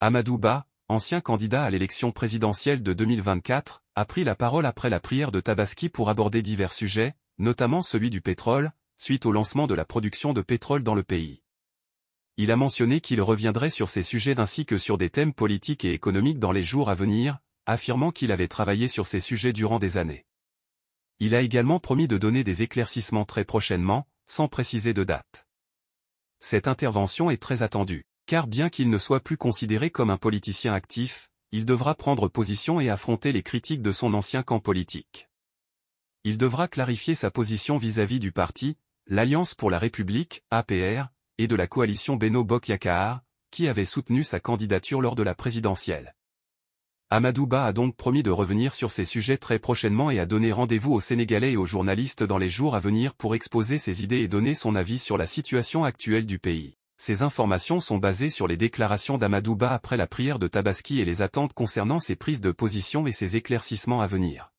Amadou Ba, ancien candidat à l'élection présidentielle de 2024, a pris la parole après la prière de Tabaski pour aborder divers sujets, notamment celui du pétrole, suite au lancement de la production de pétrole dans le pays. Il a mentionné qu'il reviendrait sur ces sujets ainsi que sur des thèmes politiques et économiques dans les jours à venir, affirmant qu'il avait travaillé sur ces sujets durant des années. Il a également promis de donner des éclaircissements très prochainement, sans préciser de date. Cette intervention est très attendue car bien qu'il ne soit plus considéré comme un politicien actif, il devra prendre position et affronter les critiques de son ancien camp politique. Il devra clarifier sa position vis-à-vis du parti, l'Alliance pour la République, APR, et de la coalition Beno Bokyakar, qui avait soutenu sa candidature lors de la présidentielle. Amadouba a donc promis de revenir sur ces sujets très prochainement et a donné rendez-vous aux Sénégalais et aux journalistes dans les jours à venir pour exposer ses idées et donner son avis sur la situation actuelle du pays. Ces informations sont basées sur les déclarations d'Amadouba après la prière de Tabaski et les attentes concernant ses prises de position et ses éclaircissements à venir.